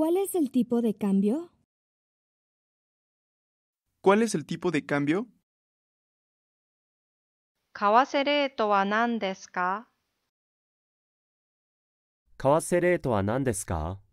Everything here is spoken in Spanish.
¿Cuál es el tipo de cambio? ¿Cuál es el tipo de cambio? ¿Kawase reto wa nan desu ka? ¿Kawase wa nan desu ka?